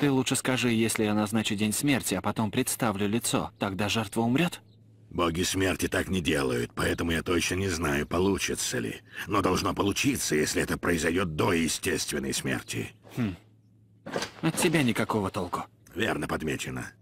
Ты лучше скажи, если я назначу день смерти, а потом представлю лицо, тогда жертва умрет? Боги смерти так не делают, поэтому я точно не знаю, получится ли. Но должно получиться, если это произойдет до естественной смерти. Хм. От тебя никакого толку. Верно подмечено.